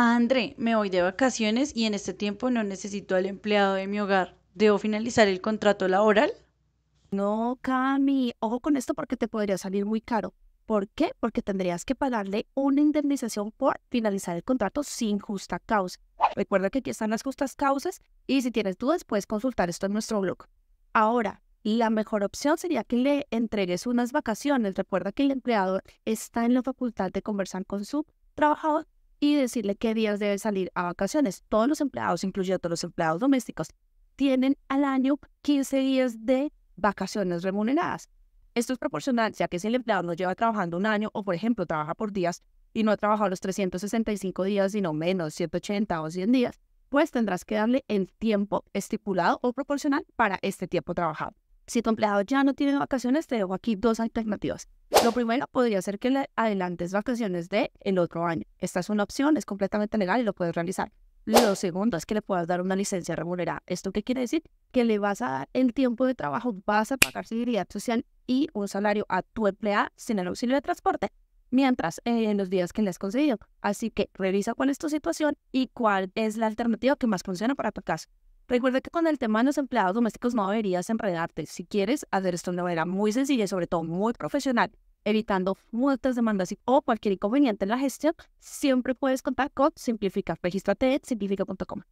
André, me voy de vacaciones y en este tiempo no necesito al empleado de mi hogar. ¿Debo finalizar el contrato laboral? No, Cami, ojo con esto porque te podría salir muy caro. ¿Por qué? Porque tendrías que pagarle una indemnización por finalizar el contrato sin justa causa. Recuerda que aquí están las justas causas y si tienes dudas puedes consultar esto en nuestro blog. Ahora, la mejor opción sería que le entregues unas vacaciones. Recuerda que el empleador está en la facultad de conversar con su trabajador y decirle qué días debe salir a vacaciones. Todos los empleados, incluyendo todos los empleados domésticos, tienen al año 15 días de vacaciones remuneradas. Esto es proporcional, ya que si el empleado no lleva trabajando un año o, por ejemplo, trabaja por días y no ha trabajado los 365 días, sino menos 180 o 100 días, pues tendrás que darle el tiempo estipulado o proporcional para este tiempo trabajado. Si tu empleado ya no tiene vacaciones, te dejo aquí dos alternativas. Lo primero podría ser que le adelantes vacaciones de el otro año. Esta es una opción, es completamente legal y lo puedes realizar. Lo segundo es que le puedas dar una licencia remunerada. ¿Esto qué quiere decir? Que le vas a dar el tiempo de trabajo, vas a pagar seguridad social y un salario a tu empleado sin el auxilio de transporte, mientras en eh, los días que le has conseguido. Así que revisa cuál es tu situación y cuál es la alternativa que más funciona para tu caso. Recuerda que con el tema de los empleados domésticos no deberías enredarte. Si quieres hacer esto de una manera muy sencilla y sobre todo muy profesional, evitando multas demandas o cualquier inconveniente en la gestión, siempre puedes contar con Simplifica. Regístrate en simplifica.com.